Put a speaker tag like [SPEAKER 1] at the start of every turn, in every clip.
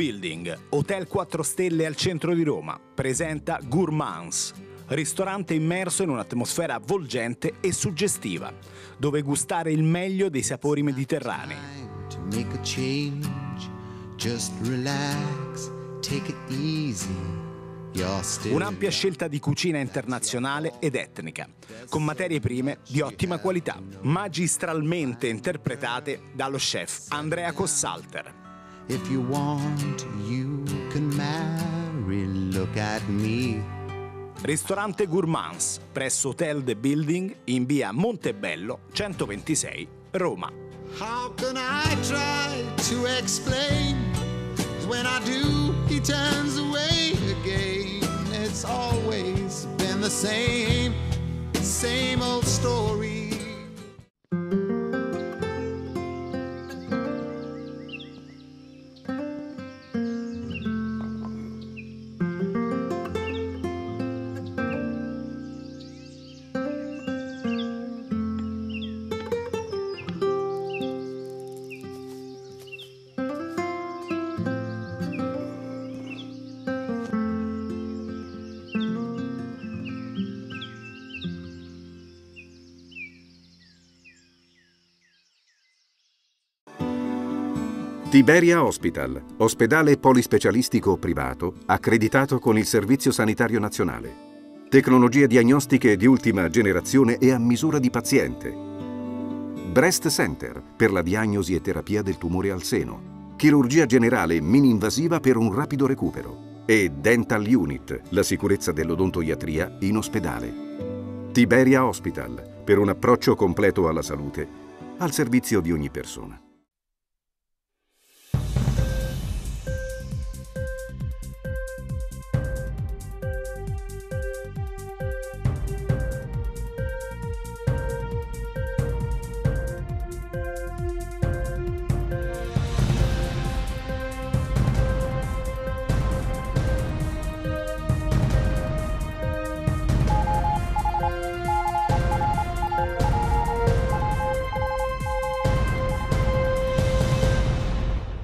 [SPEAKER 1] Building, hotel 4 stelle al centro di Roma, presenta Gourmands, ristorante immerso in un'atmosfera avvolgente e suggestiva, dove gustare il meglio dei sapori mediterranei. Un'ampia scelta di cucina internazionale ed etnica, con materie prime di ottima qualità, magistralmente interpretate dallo chef Andrea Cossalter. If you want, you
[SPEAKER 2] can marry.
[SPEAKER 1] Look at me. Ristorante Gourmands presso Hotel The Building in via Montebello 126, Roma.
[SPEAKER 3] How can I try to explain? When I do, he turns away again. It's always been the same, same old story.
[SPEAKER 4] Tiberia Hospital, ospedale polispecialistico privato accreditato con il Servizio Sanitario Nazionale. Tecnologie diagnostiche di ultima generazione e a misura di paziente. Breast Center per la diagnosi e terapia del tumore al seno. Chirurgia generale mini-invasiva per un rapido recupero. E Dental Unit, la sicurezza dell'odontoiatria in ospedale. Tiberia Hospital per un approccio completo alla salute, al servizio di ogni persona.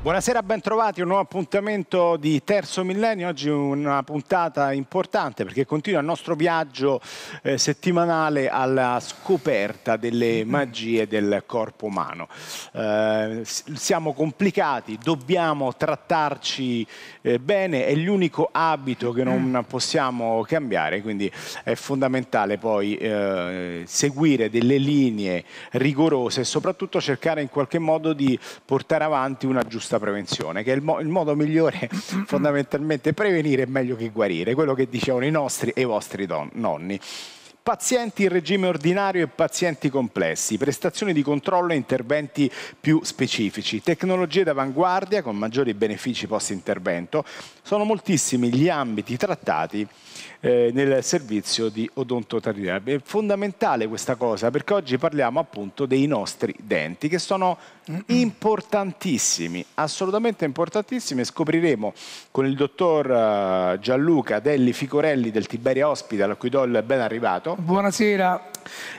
[SPEAKER 1] Buonasera, bentrovati, un nuovo appuntamento di Terzo Millennio, oggi una puntata importante perché continua il nostro viaggio eh, settimanale alla scoperta delle magie del corpo umano. Eh, siamo complicati, dobbiamo trattarci eh, bene, è l'unico abito che non mm. possiamo cambiare, quindi è fondamentale poi eh, seguire delle linee rigorose e soprattutto cercare in qualche modo di portare avanti una giusta questa prevenzione, che è il, mo il modo migliore fondamentalmente prevenire è meglio che guarire, quello che dicevano i nostri e i vostri nonni pazienti in regime ordinario e pazienti complessi, prestazioni di controllo e interventi più specifici, tecnologie d'avanguardia con maggiori benefici post intervento, sono moltissimi gli ambiti trattati eh, nel servizio di odontoterapia. È fondamentale questa cosa perché oggi parliamo appunto dei nostri denti che sono importantissimi, assolutamente importantissimi e scopriremo con il dottor eh, Gianluca Delli Ficorelli del Tiberia Hospital a cui do il ben arrivato
[SPEAKER 3] buonasera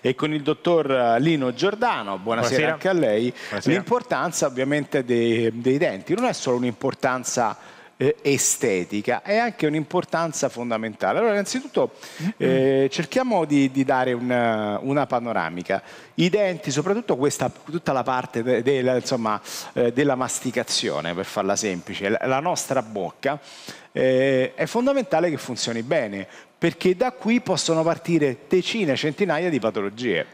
[SPEAKER 3] e con il
[SPEAKER 1] dottor Lino Giordano, buonasera, buonasera. anche a lei, Buonasera. l'importanza ovviamente dei, dei, denti non è solo un'importanza eh, estetica, è anche un'importanza fondamentale. Allora innanzitutto eh, cerchiamo di, di dare una, una, panoramica, i denti, soprattutto questa, tutta la parte de, de, insomma, eh, della masticazione, per farla semplice, la, la nostra bocca, eh, è fondamentale che funzioni bene perché da qui possono partire decine, centinaia di patologie.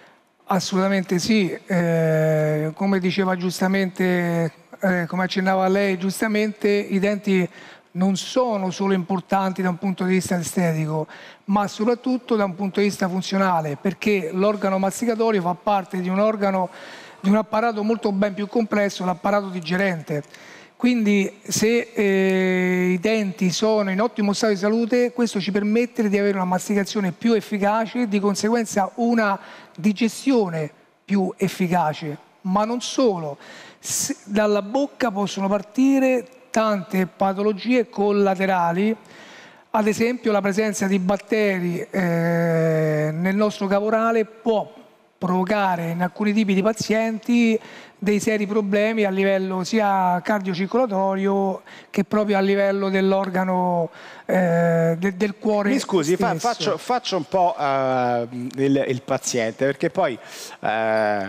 [SPEAKER 3] Assolutamente sì, eh, come diceva giustamente, eh, come accennava lei giustamente, i denti non sono solo importanti da un punto di vista estetico, ma soprattutto da un punto di vista funzionale, perché l'organo masticatorio fa parte di un organo, di un apparato molto ben più complesso, l'apparato digerente quindi se eh, i denti sono in ottimo stato di salute, questo ci permette di avere una masticazione più efficace e di conseguenza una digestione più efficace. Ma non solo, se, dalla bocca possono partire tante patologie collaterali, ad esempio la presenza di batteri eh, nel nostro cavorale può provocare in alcuni tipi di pazienti dei seri problemi a livello sia cardiocircolatorio che proprio a livello dell'organo eh, del, del, cuore. Mi scusi, fa, faccio,
[SPEAKER 1] faccio, un po' eh, il, il, paziente, perché poi eh,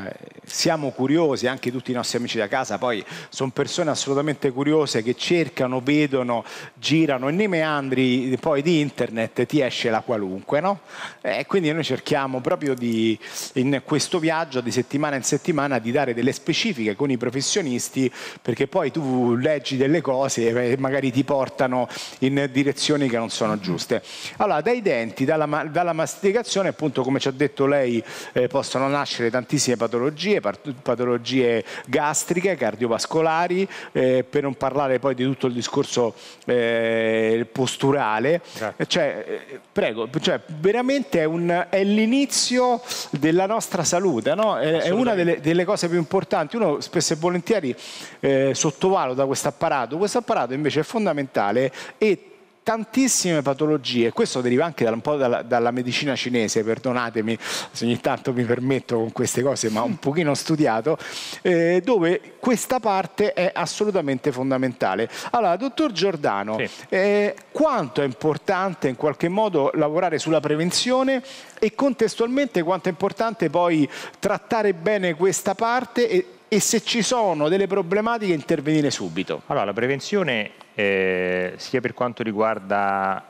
[SPEAKER 1] siamo curiosi, anche tutti i nostri amici da casa, poi sono persone assolutamente curiose che cercano, vedono, girano e nei meandri poi di internet ti esce la qualunque, no? E quindi noi cerchiamo proprio di, in questo viaggio di settimana in settimana di dare delle specifiche con i professionisti, perché poi tu leggi delle cose e magari ti portano in direzione posizioni che non sono giuste. Allora, dai denti, dalla, dalla masticazione, appunto come ci ha detto lei, eh, possono nascere tantissime patologie, patologie gastriche, cardiovascolari, eh, per non parlare poi di tutto il discorso eh, posturale. Cioè, eh, prego, cioè, veramente è, un, è l'inizio della nostra salute, no? è, è, una delle, delle, cose più importanti. Uno spesso e volentieri eh, sottovaluta questo apparato, questo apparato invece è fondamentale e tantissime patologie, questo deriva anche un po' dalla, dalla, medicina cinese, perdonatemi se ogni tanto mi permetto con queste cose, ma un pochino studiato, eh, dove questa parte è assolutamente fondamentale. Allora, dottor Giordano, sì. eh, quanto è importante in qualche modo lavorare sulla prevenzione e contestualmente quanto è importante poi trattare bene questa parte e e se ci sono delle problematiche intervenire subito.
[SPEAKER 2] Allora, la prevenzione eh, sia per quanto riguarda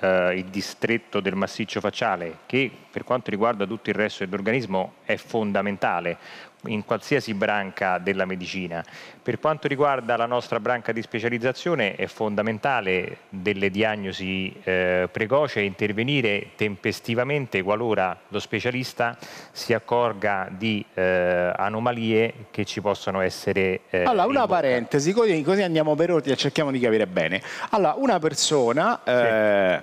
[SPEAKER 2] eh, il distretto del massiccio facciale che per quanto riguarda tutto il resto dell'organismo è fondamentale in qualsiasi branca della medicina. Per quanto riguarda la nostra branca di specializzazione è fondamentale delle diagnosi eh, precoce intervenire tempestivamente qualora lo specialista si accorga di eh,
[SPEAKER 1] anomalie che ci possono essere. Eh, allora, una parentesi, così, andiamo per ordine e cerchiamo di capire bene. Allora, una persona... Sì eh,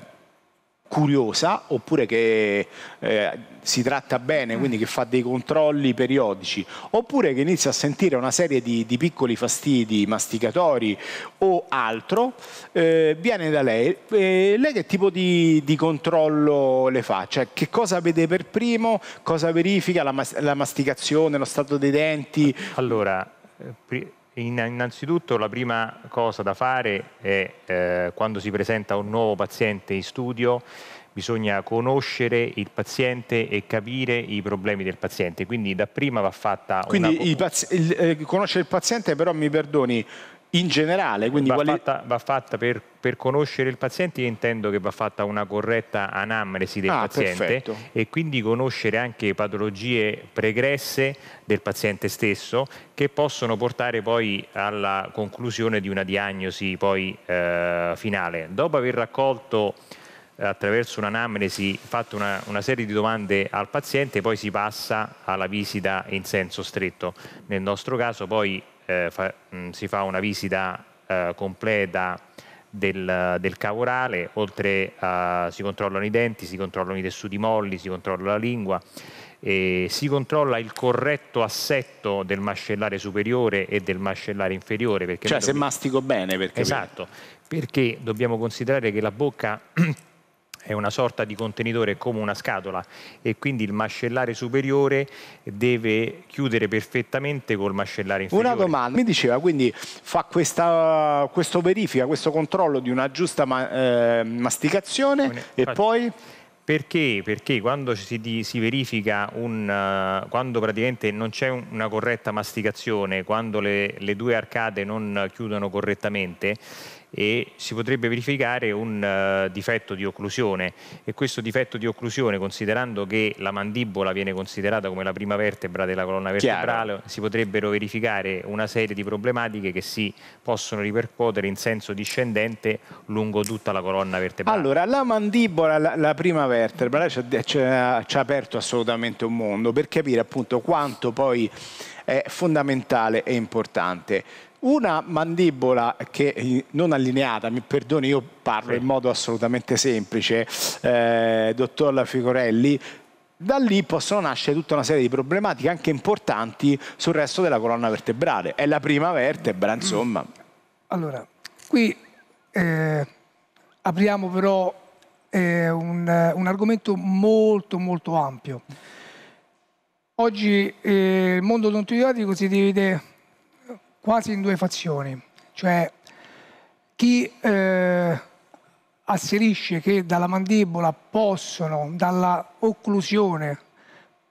[SPEAKER 1] curiosa oppure che eh, si tratta bene, quindi che fa dei controlli periodici, oppure che inizia a sentire una serie di, di piccoli fastidi masticatori o altro, eh, viene da lei. Eh, lei che tipo di, di, controllo le fa? Cioè che cosa vede per primo? Cosa verifica? La, mas la masticazione, lo stato dei denti? Allora, eh, Innanzitutto la prima
[SPEAKER 2] cosa da fare è eh, quando si presenta un nuovo paziente in studio bisogna conoscere il paziente e capire i problemi del paziente, quindi da prima va fatta Quindi
[SPEAKER 1] una... Quindi eh, conoscere il paziente, però mi perdoni, in generale.
[SPEAKER 2] Va, quali... fatta, va, fatta, per, per, conoscere il paziente, io intendo che va fatta una corretta anamnesi del ah, paziente perfetto. e quindi conoscere anche patologie pregresse del paziente stesso che possono portare poi alla conclusione di una diagnosi poi, eh, finale. Dopo aver raccolto eh, attraverso un'anamnesi fatto una, una, serie di domande al paziente, poi si passa alla visita in senso stretto. Nel nostro caso poi eh, fa, mh, mm, si fa una visita eh, completa del, del cavo orale, oltre a, si controllano i denti, si controllano i tessuti molli, si controlla la lingua, e si controlla il corretto assetto del mascellare superiore e del mascellare inferiore. cioè dobbiamo... se mastico bene. Perché... Esatto, perché dobbiamo considerare che la bocca è una sorta di contenitore come una scatola e quindi il mascellare superiore deve chiudere perfettamente col mascellare
[SPEAKER 1] inferiore. Una domanda, mi diceva quindi fa questa questo verifica, questo controllo di una giusta ma eh, masticazione Quindi, e poi...
[SPEAKER 2] Perché? Perché quando si, si verifica un, uh, quando praticamente non c'è un, una corretta masticazione, quando le, le due arcate non chiudono correttamente, e si potrebbe verificare un uh, difetto di occlusione e questo difetto di occlusione considerando che la mandibola viene considerata come la prima vertebra della colonna vertebrale Chiaro. si potrebbero verificare una serie di problematiche che si possono ripercuotere in senso discendente lungo tutta la colonna vertebrale.
[SPEAKER 1] Allora la mandibola, la, la prima vertebra ci ha, ci ha aperto assolutamente un mondo per capire appunto quanto poi è fondamentale e importante una mandibola che eh, non allineata, mi perdoni, io parlo in modo assolutamente semplice, eh, dottor Figorelli, da lì possono nascere tutta una serie di problematiche anche importanti sul resto della colonna vertebrale. È la prima vertebra, insomma.
[SPEAKER 3] Allora, qui eh, apriamo però eh, un, un, argomento molto molto ampio. Oggi eh, il mondo odontoidiatico si divide quasi in due fazioni, cioè chi eh, asserisce che dalla mandibola possono, dalla occlusione,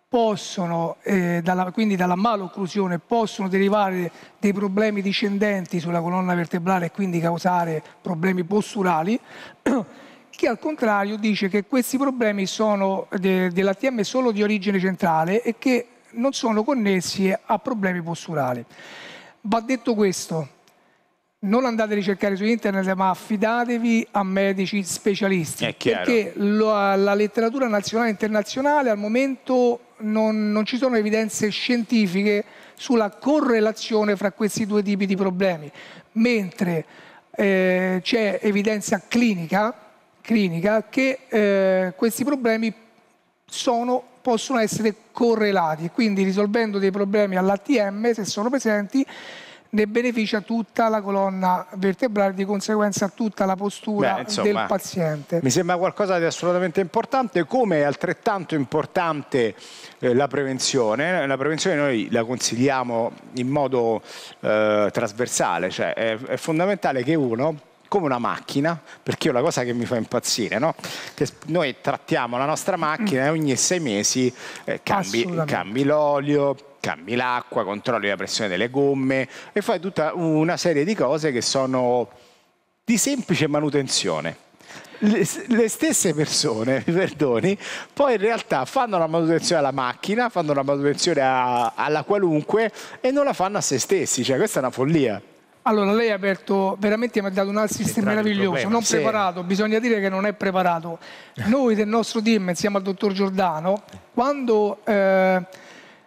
[SPEAKER 3] possono, eh, dalla, quindi dalla malocclusione, possono derivare dei problemi discendenti sulla colonna vertebrale e quindi causare problemi posturali, chi al contrario dice che questi problemi sono de, dell'ATM solo di origine centrale e che non sono connessi a problemi posturali. Va detto questo, non andate a ricercare su internet, ma affidatevi a medici specialisti. Perché la, la, letteratura nazionale e internazionale al momento non, non, ci sono evidenze scientifiche sulla correlazione fra questi due tipi di problemi, mentre eh, c'è evidenza clinica, clinica che eh, questi problemi sono possono essere correlati, quindi risolvendo dei problemi all'ATM, se sono presenti, ne beneficia tutta la colonna vertebrale, di conseguenza tutta la postura Beh, insomma, del paziente. Mi
[SPEAKER 1] sembra qualcosa di assolutamente importante, come è altrettanto importante eh, la prevenzione. La prevenzione noi la consigliamo in modo eh, trasversale, cioè è, è fondamentale che uno come una macchina, perché è una cosa che mi fa impazzire, no? che noi trattiamo la nostra macchina e ogni sei mesi eh, cambi, cambi l'olio, cambi l'acqua, controlli la pressione delle gomme e fai tutta una serie di cose che sono di semplice manutenzione le, stesse persone, mi perdoni, poi in realtà fanno la manutenzione alla macchina, fanno la manutenzione a, alla qualunque e non la fanno a se stessi, cioè questa è una follia.
[SPEAKER 3] Allora, lei ha aperto, veramente mi ha dato un assist meraviglioso, non sì. preparato, bisogna dire che non è preparato. Noi del nostro team, insieme al dottor Giordano, quando eh,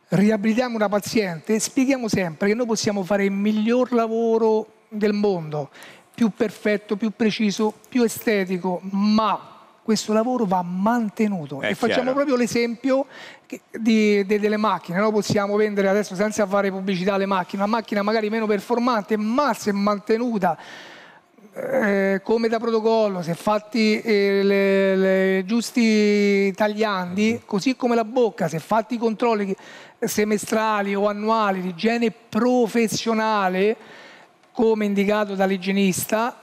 [SPEAKER 3] riabilitiamo una paziente, spieghiamo sempre che noi possiamo fare il miglior lavoro del mondo, più perfetto, più preciso, più estetico, ma questo lavoro va mantenuto È e chiaro. facciamo proprio l'esempio di, de, delle macchine, noi possiamo vendere adesso senza fare pubblicità le macchine, una macchina magari meno performante, ma se mantenuta eh, come da protocollo, se fatti eh, le, giusti tagliandi, mm-hmm. così come la bocca, se fatti i controlli semestrali o annuali di igiene professionale, come indicato dall'igienista,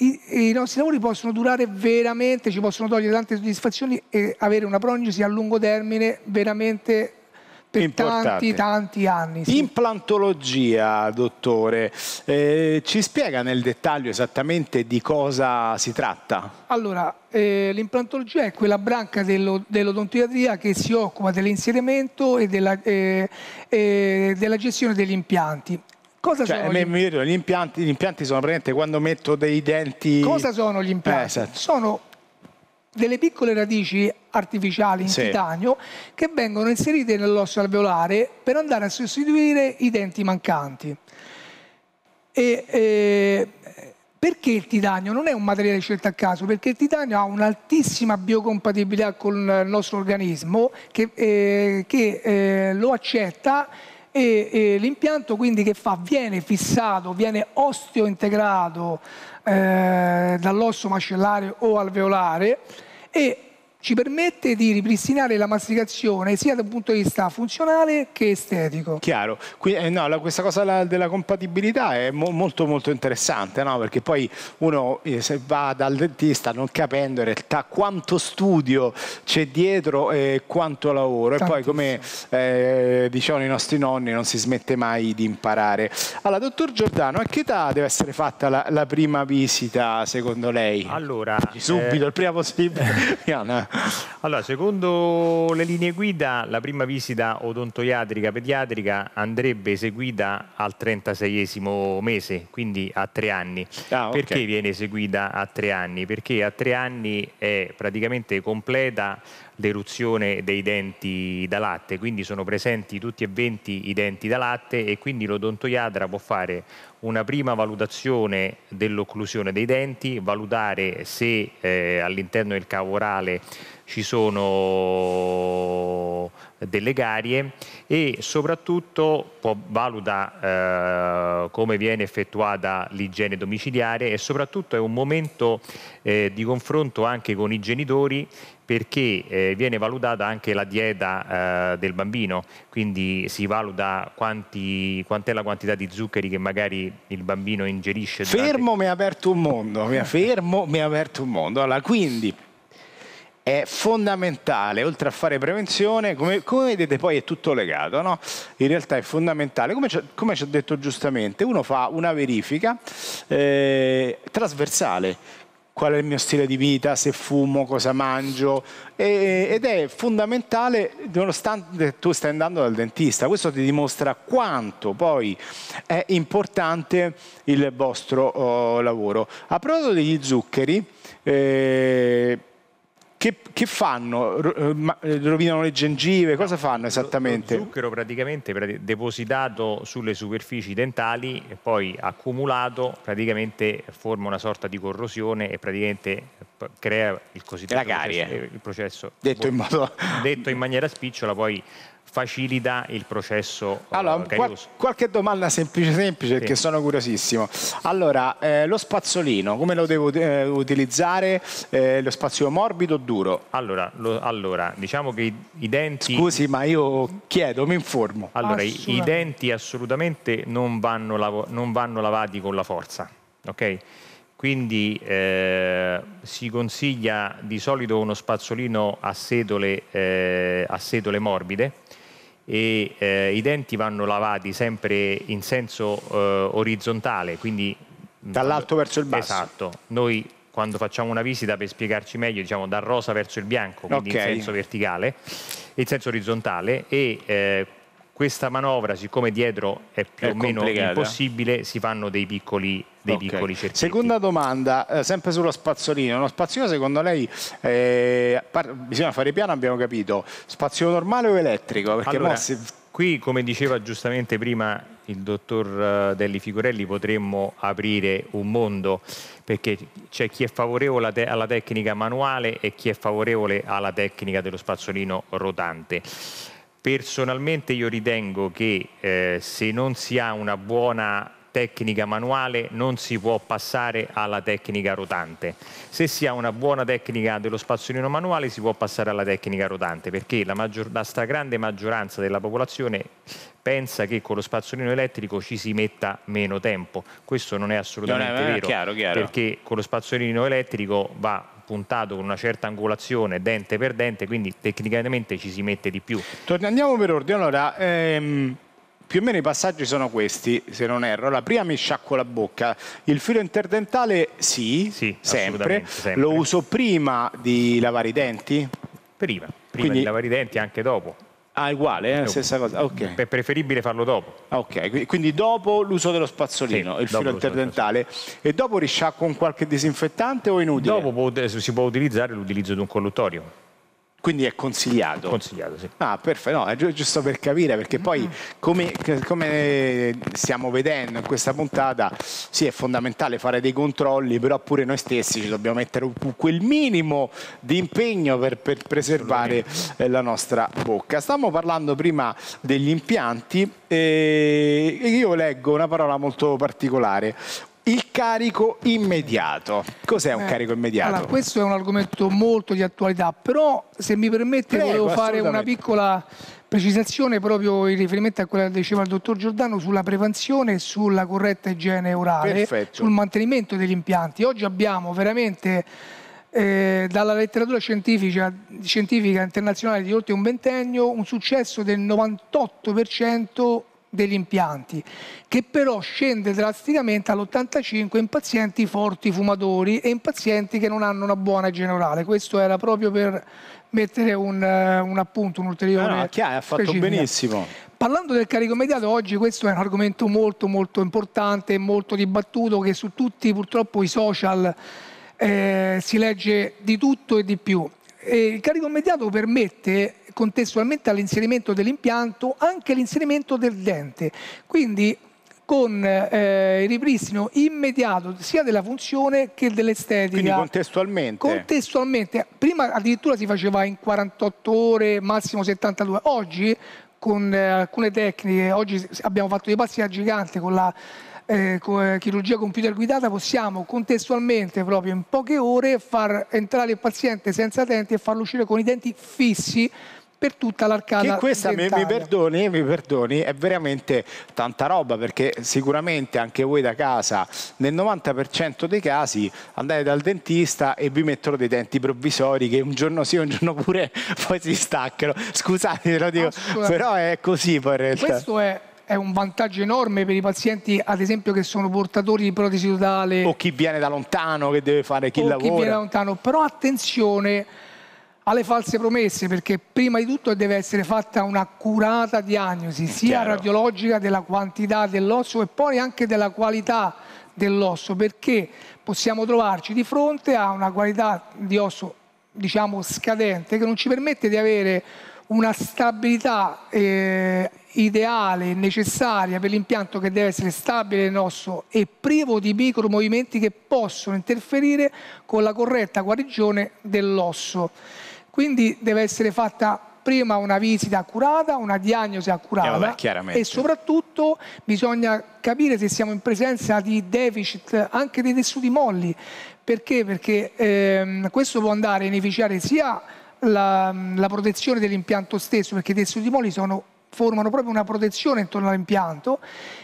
[SPEAKER 3] i, i nostri lavori possono durare veramente, ci possono togliere tante soddisfazioni e avere una prognosi a lungo termine veramente per Importante. tanti tanti anni. Sì.
[SPEAKER 1] Implantologia, dottore, eh, ci spiega nel dettaglio esattamente di cosa si tratta?
[SPEAKER 3] Allora, eh, l'implantologia è quella branca dello, dell'odontiatria che si occupa dell'inserimento e della, eh, eh, della gestione degli impianti.
[SPEAKER 1] Cosa cioè, sono gli... Mi vedo, gli, impianti, gli impianti sono praticamente quando metto dei denti... Cosa sono gli impianti? Eh, esatto.
[SPEAKER 3] Sono delle piccole radici artificiali in sì. titanio che vengono inserite nell'osso alveolare per andare a sostituire i denti mancanti. E, eh, perché il titanio? Non è un materiale scelto a caso, perché il titanio ha un'altissima biocompatibilità con il nostro organismo che, eh, che eh, lo accetta e, e l'impianto quindi che fa? Viene fissato, viene osteointegrato eh, dall'osso macellare o alveolare e ci permette di ripristinare la masticazione sia dal punto di vista funzionale che estetico.
[SPEAKER 1] Chiaro, Qui, eh, no, la, questa cosa la, della compatibilità è mo, molto molto interessante, no? perché poi uno eh, se va dal dentista non capendo in realtà quanto studio c'è dietro e quanto lavoro Tantissimo. e poi come eh, dicevano i nostri nonni non si smette mai di imparare. Allora, dottor Giordano, a che età deve essere fatta la, la prima visita secondo lei? Allora, subito, eh, il prima possibile.
[SPEAKER 2] allora, secondo le linee guida, la prima visita odontoiatrica pediatrica andrebbe eseguita al 36 mese, quindi a tre anni. Ah, okay. Perché viene eseguita a tre anni? Perché a tre anni è praticamente completa l'eruzione dei denti da latte, quindi sono presenti tutti e venti i denti da latte e quindi l'odontoiatra può fare una prima valutazione dell'occlusione dei denti, valutare se eh, all'interno del cavo orale ci sono delle carie e soprattutto può, valuta eh, come viene effettuata l'igiene domiciliare e soprattutto è un momento eh, di confronto anche con i genitori perché eh, viene valutata anche la dieta eh, del bambino, quindi si valuta quanti, quant'è la quantità di zuccheri che magari il bambino ingerisce. Durante... Fermo
[SPEAKER 4] mi
[SPEAKER 1] ha aperto un mondo, mi ha, fermo mi ha aperto un mondo. Allora, quindi è fondamentale, oltre a fare prevenzione, come, come vedete poi è tutto legato, no? in realtà è fondamentale, come, come ci ha detto giustamente, uno fa una verifica eh, trasversale, qual è il mio stile di vita, se fumo, cosa mangio e, ed è fondamentale nonostante tu stai andando dal dentista, questo ti dimostra quanto poi è importante il vostro oh, lavoro. A proposito degli zuccheri, eh, che, che, fanno? Eh, eh, rovinano le gengive? Cosa fanno esattamente? Lo
[SPEAKER 2] zucchero praticamente depositato sulle superfici dentali e poi accumulato praticamente forma una sorta di corrosione e praticamente eh, crea il cosiddetto La carie. Processo, il processo detto in, modo... detto in maniera spicciola poi facilita il processo eh, allora, qual
[SPEAKER 1] qualche domanda semplice semplice sì. perché sono curiosissimo allora eh, lo spazzolino come lo devo eh, utilizzare eh, lo spazzolino morbido o duro allora,
[SPEAKER 2] lo, allora diciamo che i, i, denti scusi ma io chiedo mi informo allora i, denti assolutamente non vanno, non vanno, lavati con la forza ok quindi eh, si consiglia di solito uno spazzolino a setole, eh, a setole morbide e eh, i denti vanno lavati sempre in senso eh, orizzontale, quindi mm, dall'alto verso il basso. Esatto. Noi quando facciamo una visita per spiegarci meglio, diciamo dal rosa verso il bianco, quindi okay. in senso verticale, in senso orizzontale e eh, questa manovra, siccome dietro è più è o meno complicata. impossibile, si fanno dei piccoli dei okay. piccoli cerchetti.
[SPEAKER 1] Seconda domanda, eh, sempre sullo spazzolino. Uno spazzolino secondo lei, eh, bisogna fare piano, abbiamo capito, spazzolino normale o elettrico? Perché allora, se...
[SPEAKER 2] qui come diceva giustamente prima il dottor eh, Delli Figurelli potremmo aprire un mondo perché c'è chi è favorevole alla tecnica manuale e chi è favorevole alla tecnica dello spazzolino rotante. Personalmente io ritengo che eh, se non si ha una buona tecnica manuale non si può passare alla tecnica rotante. Se si ha una buona tecnica dello spazzolino manuale si può passare alla tecnica rotante perché la, maggior, la stragrande maggioranza della popolazione pensa che con lo spazzolino elettrico ci si metta meno tempo. Questo non è assolutamente non è, eh, vero, chiaro, chiaro. perché con lo spazzolino elettrico va spuntato con una certa angolazione dente per
[SPEAKER 1] dente, quindi tecnicamente ci si mette di più. Torniamo per ordine, allora... Ehm più o meno i passaggi sono questi, se non erro. La prima mi sciacquo la bocca, il filo interdentale sì, sì sempre. sempre. Lo uso prima di lavare i denti? Prima, prima Quindi... di lavare i denti anche dopo. Ah, uguale, eh? stessa cosa. Okay. È preferibile farlo dopo. Ok, quindi dopo l'uso dello spazzolino, sì, il filo interdentale. E dopo risciacqua con qualche disinfettante o inutile? Dopo si può utilizzare l'utilizzo di un colluttorio. Quindi è consigliato? Consigliato, sì. Ah, perfetto, no, è giusto per capire, perché poi come, come, stiamo vedendo in questa puntata, sì, è fondamentale fare dei controlli, però pure noi stessi ci dobbiamo mettere quel minimo di impegno per, per preservare eh, la nostra bocca. Stavamo parlando prima degli impianti eh, e io leggo una parola molto particolare, il carico immediato. Cos'è un eh, carico immediato? Allora, questo
[SPEAKER 3] è un argomento molto di attualità, però se mi permette Prego, volevo fare una piccola precisazione proprio in riferimento a quella che diceva il dottor Giordano sulla prevenzione e sulla corretta igiene orale, Perfetto. sul mantenimento degli impianti. Oggi abbiamo veramente eh, dalla letteratura scientifica, scientifica internazionale di oltre un ventennio un successo del 98% degli impianti, che però scende drasticamente all'85 in pazienti forti fumatori e in pazienti che non hanno una buona generale. Questo era proprio per mettere un, eh, un appunto, un ulteriore... Ah, no, no, chiaro, ha fatto specifica. benissimo. Parlando del carico immediato, oggi questo è un argomento molto molto importante e molto dibattuto che su tutti purtroppo i social eh, si legge di tutto e di più. E il carico immediato permette contestualmente all'inserimento dell'impianto anche l'inserimento del dente. Quindi con eh, il ripristino immediato sia della funzione che dell'estetica. Quindi
[SPEAKER 1] contestualmente?
[SPEAKER 3] Contestualmente. Prima addirittura si faceva in 48 ore, massimo 72. Oggi con eh, alcune tecniche, oggi abbiamo fatto dei passi da gigante con la eh, con, chirurgia computer guidata, possiamo contestualmente proprio in poche ore far entrare il paziente senza denti e farlo uscire con i denti fissi per tutta l'arcana Che questa, mi, mi,
[SPEAKER 1] perdoni, mi perdoni, è veramente tanta roba perché sicuramente anche voi da casa nel 90% dei casi andate dal dentista e vi mettono dei denti provvisori che un giorno sì, un giorno pure poi si staccano. Scusate, lo dico, ah, però è così poi in realtà. Questo
[SPEAKER 3] è è un vantaggio enorme per i pazienti, ad esempio, che sono portatori di protesi totale. O chi viene
[SPEAKER 1] da lontano, che deve fare chi lavora. chi viene da
[SPEAKER 3] lontano. Però attenzione alle false promesse perché prima di tutto deve essere fatta un'accurata diagnosi sia Chiaro. radiologica della quantità dell'osso e poi anche della qualità dell'osso perché possiamo trovarci di fronte a una qualità di osso diciamo scadente che non ci permette di avere una stabilità eh, ideale e necessaria per l'impianto che deve essere stabile e osso e privo di micromovimenti che possono interferire con la corretta guarigione dell'osso. Quindi deve essere fatta prima una visita accurata, una diagnosi accurata eh vabbè, e soprattutto bisogna capire se siamo in presenza di deficit anche dei tessuti molli. Perché? Perché ehm, questo può andare a beneficiare sia la, la protezione dell'impianto stesso, perché i tessuti molli sono, formano proprio una protezione intorno all'impianto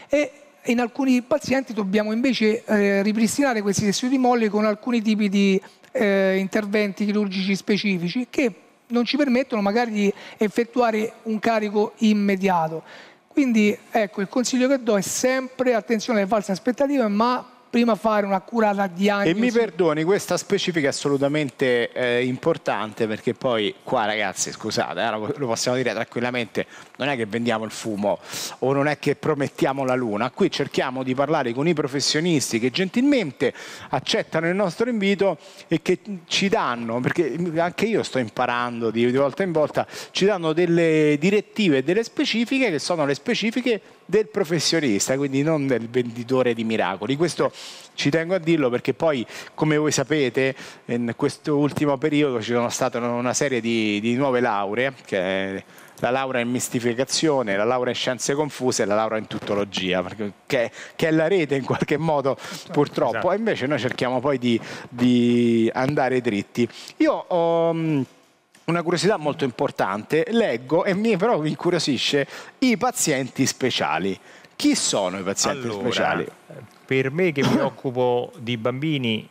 [SPEAKER 3] e in alcuni pazienti dobbiamo invece eh, ripristinare questi tessuti molli con alcuni tipi di eh, interventi chirurgici specifici che non ci permettono magari di effettuare un carico immediato. Quindi ecco, il consiglio che do è sempre attenzione alle false aspettative, ma prima fare una un'accurata diagnosi. E mi
[SPEAKER 1] perdoni, questa specifica è assolutamente eh, importante perché poi qua ragazzi, scusate, eh, lo, lo possiamo dire tranquillamente, non è che vendiamo il fumo o non è che promettiamo la luna, qui cerchiamo di parlare con i professionisti che gentilmente accettano il nostro invito e che ci danno, perché anche io sto imparando di, di volta in volta, ci danno delle direttive e delle specifiche che sono le specifiche del professionista, quindi non del venditore di miracoli. Questo ci tengo a dirlo perché poi, come voi sapete, in questo ultimo periodo ci sono state una serie di, di nuove lauree, che è la laurea in mistificazione, la laurea in scienze confuse e la laurea in tuttologia, perché, che, che, è la rete in qualche modo purtroppo, esatto. e invece noi cerchiamo poi di, di andare dritti. Io ho una curiosità molto importante, leggo e mi però mi incuriosisce i pazienti speciali. Chi sono i pazienti allora, speciali? Per me che mi occupo di
[SPEAKER 2] bambini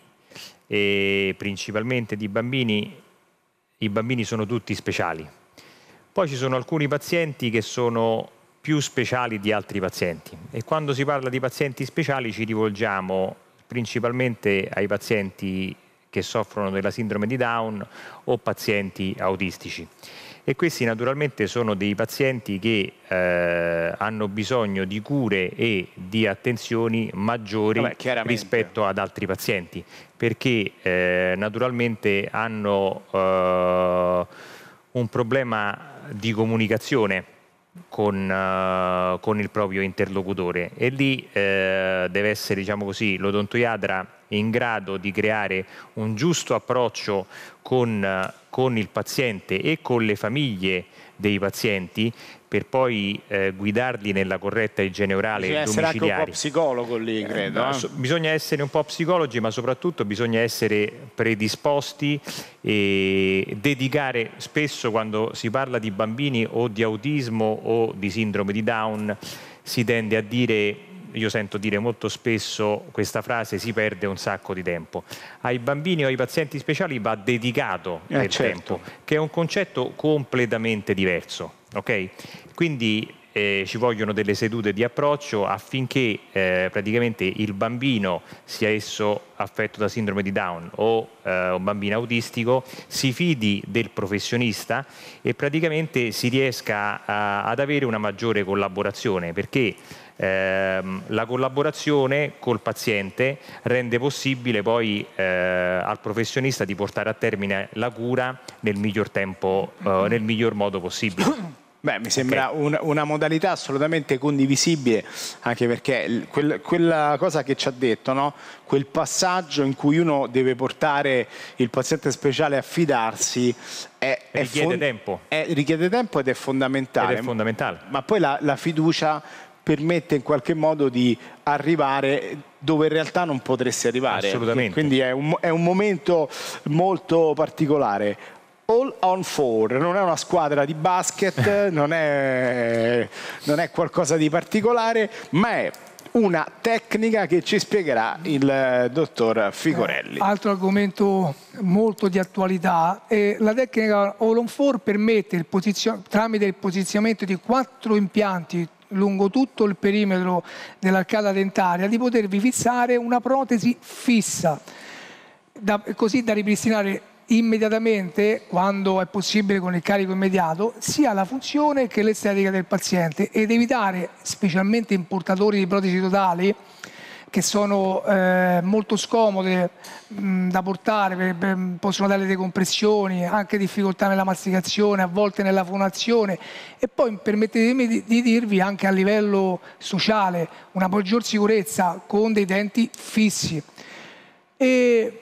[SPEAKER 2] e principalmente di bambini, i bambini sono tutti speciali. Poi ci sono alcuni pazienti che sono più speciali di altri pazienti e quando si parla di pazienti speciali ci rivolgiamo principalmente ai pazienti che soffrono della sindrome di Down o pazienti autistici. E questi naturalmente sono dei pazienti che eh, hanno bisogno di cure e di attenzioni maggiori Vabbè, rispetto ad altri pazienti, perché eh, naturalmente hanno eh, un problema di comunicazione. Con, eh, con, il proprio interlocutore e lì eh, deve essere diciamo così l'odontoiatra in grado di creare un giusto approccio con, con il paziente e con le famiglie dei pazienti per poi eh, guidarli nella corretta igiene orale bisogna domiciliare. Bisogna essere anche un po'
[SPEAKER 1] psicologo lì, eh, credo. Eh, no, eh? So,
[SPEAKER 2] bisogna essere un po' psicologi, ma soprattutto bisogna essere predisposti e dedicare spesso quando si parla di bambini o di autismo o di sindrome di Down si tende a dire io sento dire molto spesso questa frase, si perde un sacco di tempo. Ai bambini o ai pazienti speciali va dedicato eh, del certo. tempo, che è un concetto completamente diverso. Okay? Quindi eh, ci vogliono delle sedute di approccio affinché eh, praticamente il bambino, sia esso affetto da sindrome di Down o eh, un bambino autistico, si fidi del professionista e praticamente si riesca a, ad avere una maggiore collaborazione perché eh, la collaborazione col paziente rende possibile poi eh, al professionista di portare a termine la cura nel miglior tempo,
[SPEAKER 1] eh, nel miglior modo possibile. Beh, mi sembra okay. un, una modalità assolutamente condivisibile, anche perché quel, quella cosa che ci ha detto, no? quel passaggio in cui uno deve portare il paziente speciale a fidarsi, è, richiede, è tempo. È, richiede tempo ed è fondamentale. Ed è fondamentale. Ma poi la, la fiducia permette in qualche modo di arrivare dove in realtà non potresti arrivare. Assolutamente. Quindi è un, è un momento molto particolare. All on four, non è una squadra di basket, non, è, non è qualcosa di particolare, ma è una tecnica che ci spiegherà il eh, dottor Figorelli.
[SPEAKER 3] Eh, altro argomento molto di attualità, eh, la tecnica Olon4 permette il tramite il posizionamento di quattro impianti lungo tutto il perimetro dell'arcata dentaria di potervi fissare una protesi fissa, da, così da ripristinare immediatamente, quando è possibile con il carico immediato, sia la funzione che l'estetica del paziente ed evitare, specialmente importatori di protesi totali, che sono eh, molto scomode mh, da portare, per, per, possono dare decompressioni, anche difficoltà nella masticazione, a volte nella fonazione e poi permettetemi di, di dirvi anche a livello sociale una maggior sicurezza con dei denti fissi. E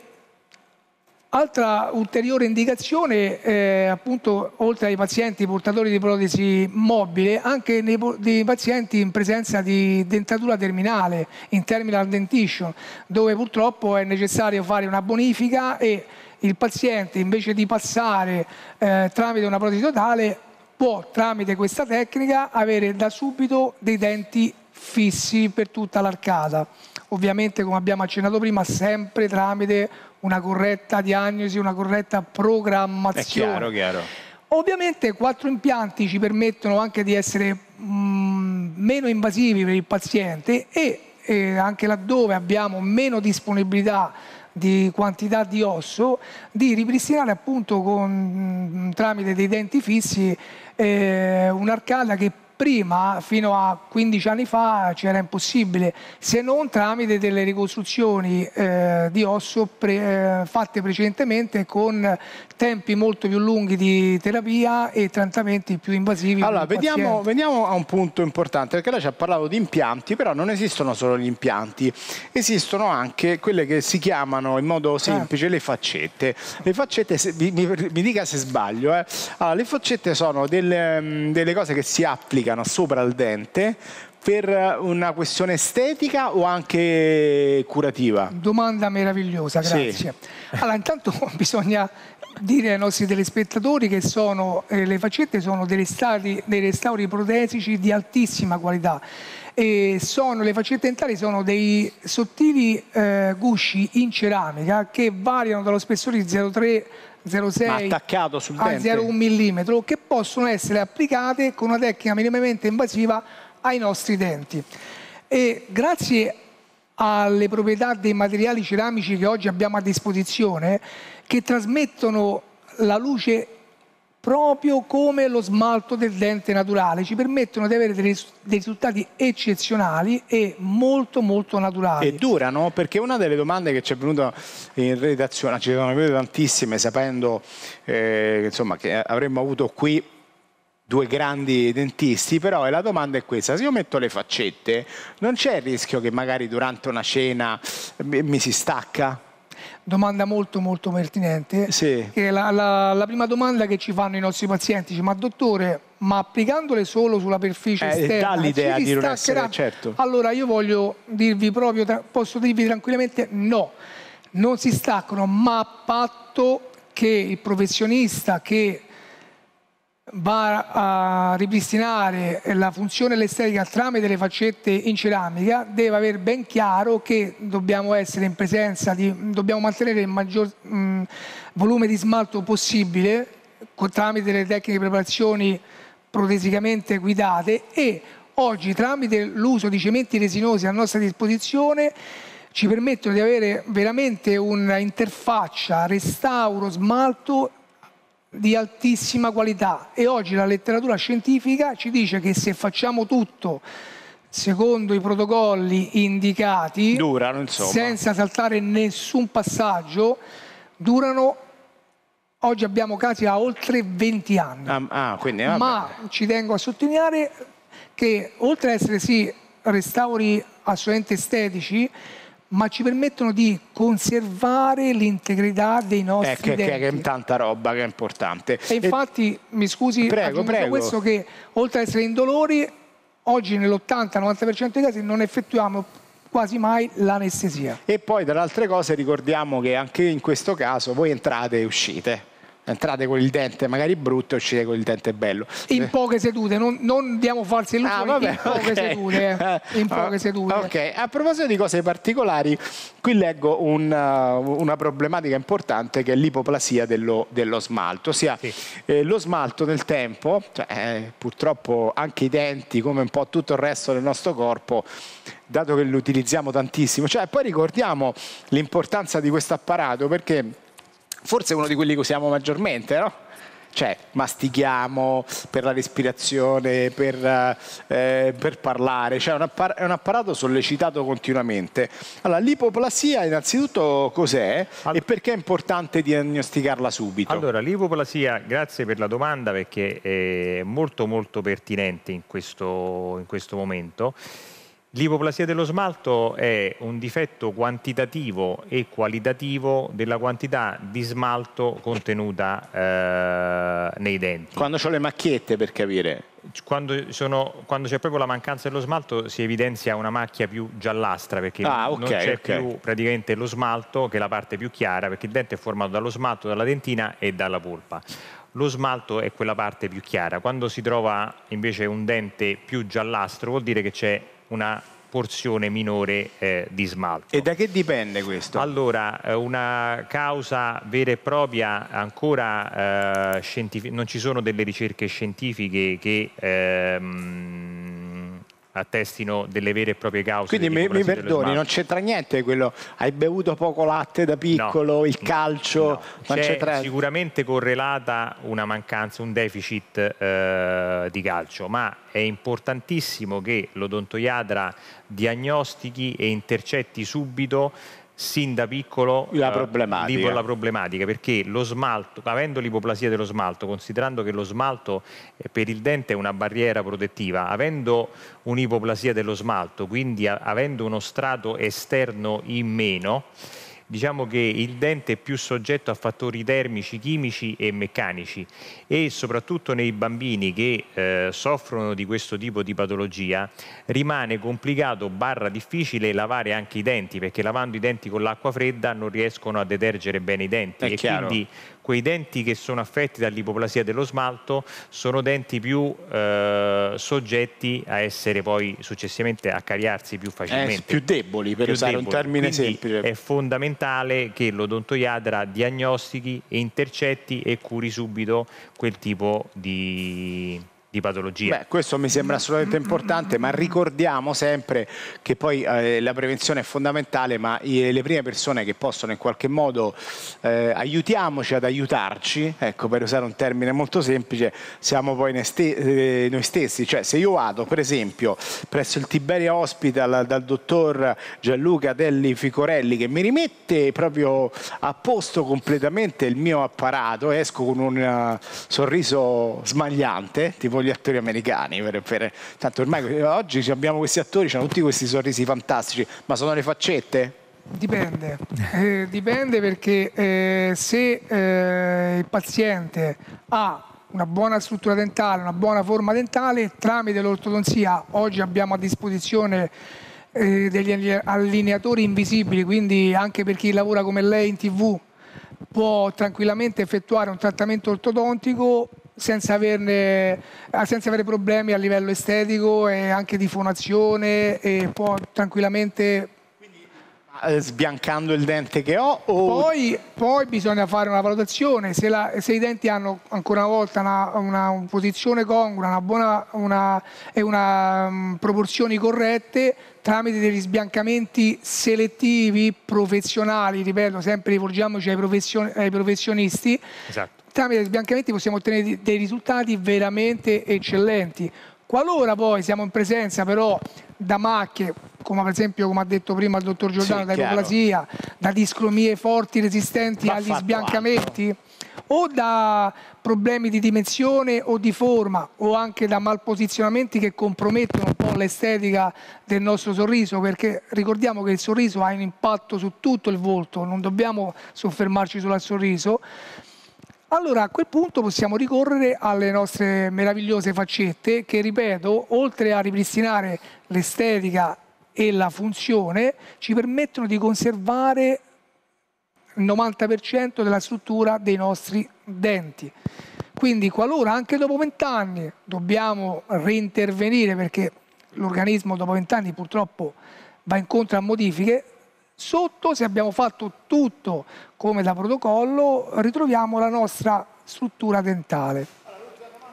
[SPEAKER 3] Altra ulteriore indicazione, eh, appunto, oltre ai pazienti portatori di protesi mobile, anche nei, nei pazienti in presenza di dentatura terminale, in terminal dentition, dove purtroppo è necessario fare una bonifica e il paziente invece di passare eh, tramite una protesi totale può tramite questa tecnica avere da subito dei denti fissi per tutta l'arcata. Ovviamente, come abbiamo accennato prima, sempre tramite una corretta diagnosi, una corretta programmazione. È chiaro, chiaro. Ovviamente quattro impianti ci permettono anche di essere mh, mm, meno invasivi per il paziente e, e anche laddove abbiamo meno disponibilità di quantità di osso, di ripristinare appunto con, mm, tramite dei denti fissi eh, un'arcata che prima, fino a 15 anni fa, c'era impossibile, se non tramite delle ricostruzioni eh, di osso pre, eh, fatte precedentemente con tempi molto più lunghi di terapia e trattamenti più invasivi. Allora, veniamo,
[SPEAKER 1] veniamo, a un punto importante, perché lei ci ha parlato di impianti, però non esistono solo gli impianti, esistono anche quelle che si chiamano in modo eh. semplice eh. le faccette. Le faccette, se, mi, mi, dica se sbaglio, eh. allora, le faccette sono delle, mm, delle cose che si applicano siano sopra al dente per una questione estetica o anche curativa?
[SPEAKER 3] Domanda meravigliosa, grazie. Sì. Allora, intanto bisogna dire ai nostri telespettatori che sono, eh, le faccette sono dei restauri, dei restauri protesici di altissima qualità. Sono, le faccette dentali sono dei sottili eh, gusci in ceramica che variano dallo spessore di 0,3 0,6 attaccato sul a 0,1 mm che possono essere applicate con una tecnica minimamente invasiva ai nostri denti. E grazie alle proprietà dei materiali ceramici che oggi abbiamo a disposizione che trasmettono la luce proprio come lo smalto del dente naturale. Ci permettono di avere dei, risultati eccezionali e molto molto naturali. E
[SPEAKER 1] durano? Perché una delle domande che ci è venuta in redazione, ci sono venute tantissime sapendo eh, insomma, che avremmo avuto qui due grandi dentisti, però la domanda è questa, se io metto le faccette non c'è il rischio che magari durante una cena mi si stacca?
[SPEAKER 3] domanda molto molto pertinente. Sì. La, la, la, prima domanda che ci fanno i nostri pazienti, dice, ma dottore, ma applicandole solo sulla superficie eh, esterna, dà l'idea di non essere, certo. Allora io voglio dirvi proprio, posso dirvi tranquillamente no, non si staccano, ma a patto che il professionista che va a ripristinare la funzione estetica tramite le faccette in ceramica, deve avere ben chiaro che dobbiamo essere in presenza di, dobbiamo mantenere il maggior mh, volume di smalto possibile con, tramite le tecniche di preparazioni protesicamente guidate e oggi tramite l'uso di cementi resinosi a nostra disposizione ci permettono di avere veramente un'interfaccia restauro smalto di altissima qualità e oggi la letteratura scientifica ci dice che se facciamo tutto secondo i protocolli indicati, durano, insomma. senza saltare nessun passaggio, durano oggi abbiamo casi a oltre 20 anni.
[SPEAKER 1] Ah, ah, quindi, Ma
[SPEAKER 3] ci tengo a sottolineare che oltre a essere sì restauri assolutamente estetici, ma ci permettono di conservare l'integrità dei eh, nostri eh, che, che, che,
[SPEAKER 1] è tanta roba che è importante. E infatti,
[SPEAKER 3] mi scusi, prego, prego. questo che oltre ad essere indolori, oggi nell'80-90% dei casi non effettuiamo quasi mai l'anestesia.
[SPEAKER 1] E poi, tra le altre cose, ricordiamo che anche in questo caso voi entrate e uscite entrate con il dente magari brutto e uscite con il dente bello. In
[SPEAKER 3] poche sedute, non, non diamo false illusioni, ah, vabbè, in poche, okay. sedute,
[SPEAKER 1] eh. in poche sedute. Ok, a proposito di cose particolari, qui leggo un, uh, una problematica importante che è l'ipoplasia dello, dello, smalto, ossia sì. eh, lo smalto nel tempo, cioè, eh, purtroppo anche i denti come un po' tutto il resto del nostro corpo dato che lo utilizziamo tantissimo, cioè poi ricordiamo l'importanza di questo apparato perché forse uno di quelli che usiamo maggiormente, no? Cioè, mastichiamo per la respirazione, per, eh, eh per parlare, cioè è un apparato sollecitato continuamente. Allora, l'ipoplasia innanzitutto cos'è All e perché è importante diagnosticarla subito? Allora, l'ipoplasia, grazie per la domanda
[SPEAKER 2] perché è molto molto pertinente in questo, in questo momento. L'ipoplasia dello smalto è un difetto quantitativo e qualitativo della quantità di smalto contenuta eh, nei denti.
[SPEAKER 1] Quando ho le macchiette, per capire.
[SPEAKER 2] Quando, c'è proprio la mancanza dello smalto si evidenzia una macchia più giallastra perché ah, okay, non c'è okay. più praticamente lo smalto che è la parte più chiara perché il dente è formato dallo smalto, dalla dentina e dalla polpa lo smalto è quella parte più chiara. Quando si trova invece un dente più giallastro vuol dire che c'è una porzione minore eh, di smalto. E da che dipende questo? Allora, eh, una causa vera e propria ancora eh, non ci sono delle ricerche scientifiche che ehm, attestino delle vere e proprie cause. Quindi mi, mi perdoni, non
[SPEAKER 1] c'entra niente quello, hai bevuto poco latte da piccolo, no, il calcio, no. non c'entra
[SPEAKER 2] Sicuramente correlata una mancanza, un deficit eh, di calcio, ma è importantissimo che l'odontoiatra diagnostichi e intercetti subito sin da piccolo la eh, problematica. la problematica. perché lo smalto, avendo l'ipoplasia dello smalto, considerando che lo smalto eh, per il dente è una barriera protettiva, avendo un'ipoplasia dello smalto, quindi avendo uno strato esterno in meno, diciamo che il dente è più soggetto a fattori termici, chimici e meccanici e soprattutto nei bambini che eh, soffrono di questo tipo di patologia rimane complicato barra difficile lavare anche i denti perché lavando i denti con l'acqua fredda non riescono a detergere bene i denti è e chiaro. quindi quei denti che sono affetti dall'ipoplasia dello smalto sono denti più eh, soggetti a essere poi successivamente a cariarsi più facilmente. Eh, più deboli, per più usare deboli. un termine Quindi semplice. È fondamentale che l'odontoiatra diagnostichi, intercetti e curi subito quel tipo
[SPEAKER 1] di di patologia. Beh, questo mi sembra assolutamente importante, ma ricordiamo sempre che poi eh, la prevenzione è fondamentale, ma i, le prime persone che possono in qualche modo eh, aiutiamoci ad aiutarci, ecco, per usare un termine molto semplice, siamo poi eh, noi stessi. Cioè, se io vado, per esempio, presso il Tiberia Hospital dal dottor Gianluca Delli Ficorelli, che mi rimette proprio a posto completamente il mio apparato, esco con un uh, sorriso smagliante, ti voglio gli attori americani. Per, per, tanto ormai oggi abbiamo questi attori, hanno tutti questi sorrisi fantastici, ma sono le faccette?
[SPEAKER 3] Dipende, eh, dipende perché eh, se eh, il paziente ha una buona struttura dentale, una buona forma dentale, tramite l'ortodonzia oggi abbiamo a disposizione eh, degli allineatori invisibili, quindi anche per chi lavora come lei in tv può tranquillamente effettuare un trattamento ortodontico senza, averne, eh, senza avere problemi a livello estetico e anche di fonazione e può tranquillamente
[SPEAKER 1] eh, sbiancando il dente che ho? O... Poi,
[SPEAKER 3] poi, bisogna fare una valutazione, se, la, se, i denti hanno ancora una volta una, una, una posizione congrua una buona, una, e una, um, proporzioni corrette tramite degli sbiancamenti selettivi, professionali, ripeto, sempre rivolgiamoci ai, ai professionisti, esatto tramite gli sbiancamenti possiamo ottenere dei risultati veramente eccellenti. Qualora poi siamo in presenza però da macchie, come per esempio come ha detto prima il dottor Giordano, sì, da ipoplasia, da discromie forti resistenti Va agli sbiancamenti, altro. o da problemi di dimensione o di forma, o anche da malposizionamenti che compromettono un po' l'estetica del nostro sorriso, perché ricordiamo che il sorriso ha un impatto su tutto il volto, non dobbiamo soffermarci solo al sorriso allora a quel punto possiamo ricorrere alle nostre meravigliose faccette che, ripeto, oltre a ripristinare l'estetica e la funzione, ci permettono di conservare il 90% della struttura dei nostri denti. Quindi qualora anche dopo vent'anni dobbiamo reintervenire perché l'organismo dopo vent'anni purtroppo va incontro a modifiche, Sotto, se abbiamo fatto tutto come da protocollo, ritroviamo la nostra struttura dentale.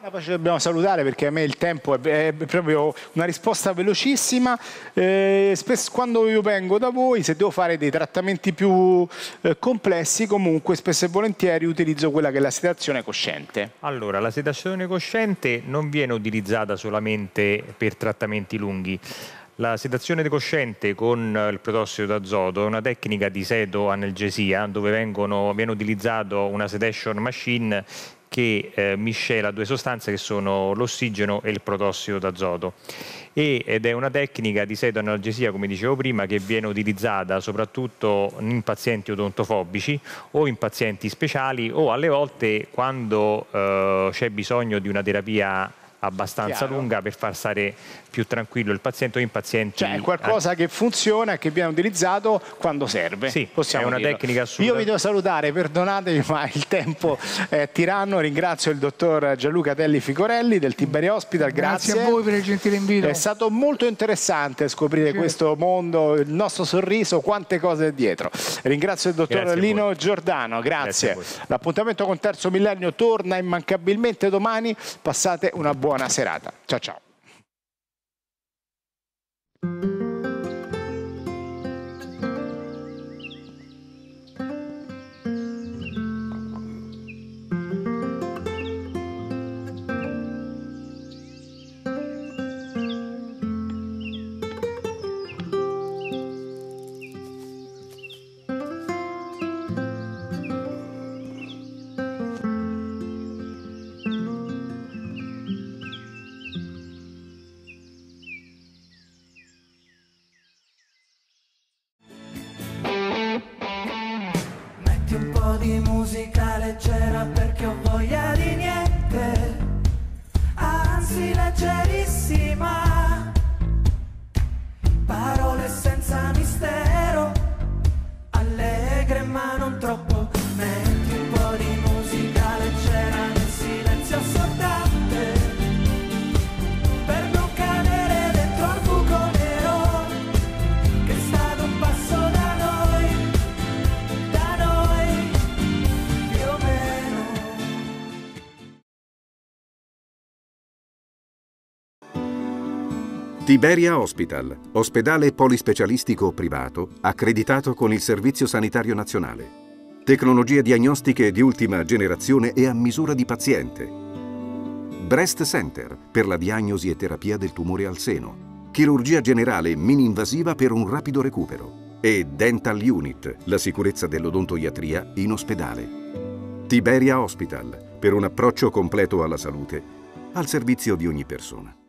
[SPEAKER 1] Poi ci dobbiamo salutare perché a me il tempo è, proprio una risposta velocissima. Eh, spesso, quando io vengo da voi, se devo fare dei trattamenti più eh, complessi, comunque spesso e volentieri utilizzo quella che è la sedazione cosciente.
[SPEAKER 2] Allora, la sedazione cosciente non viene utilizzata solamente per trattamenti lunghi. La sedazione decosciente con eh, il protossido d'azoto è una tecnica di sedoanalgesia dove vengono, viene utilizzato una sedation machine che eh, miscela due sostanze che sono l'ossigeno e il protossido d'azoto ed è una tecnica di sedoanalgesia, come dicevo prima, che viene utilizzata soprattutto in pazienti odontofobici o in pazienti speciali o alle volte quando eh, c'è bisogno di una terapia abbastanza Chiaro. lunga per far stare più tranquillo il paziente o impazienti.
[SPEAKER 1] Cioè è qualcosa che funziona, che viene utilizzato quando serve. Sì, Possiamo è una dirlo. tecnica assurda. Io vi devo salutare, perdonatemi ma il tempo è eh, tiranno, ringrazio il dottor Gianluca Telli Ficorelli del Tiberi Hospital, grazie. grazie. a voi
[SPEAKER 3] per il gentile invito. È
[SPEAKER 1] stato molto interessante scoprire certo. questo mondo, il nostro sorriso, quante cose dietro. Ringrazio il dottor grazie Lino Giordano, grazie. grazie L'appuntamento con Terzo Millennio torna immancabilmente domani, passate una buona serata. Ciao ciao. thank you
[SPEAKER 3] troppo mentre un po' di musica leggera nel silenzio assordante per non cadere dentro al buco nero che sta ad un passo da noi da
[SPEAKER 4] noi più o meno Tiberia Hospital, ospedale polispecialistico privato accreditato con il Servizio Sanitario Nazionale tecnologie diagnostiche di ultima generazione e a misura di paziente. Breast Center per la diagnosi e terapia del tumore al seno. Chirurgia generale mini-invasiva per un rapido recupero. E Dental Unit, la sicurezza dell'odontoiatria in ospedale. Tiberia Hospital, per un approccio completo alla salute, al servizio di ogni persona.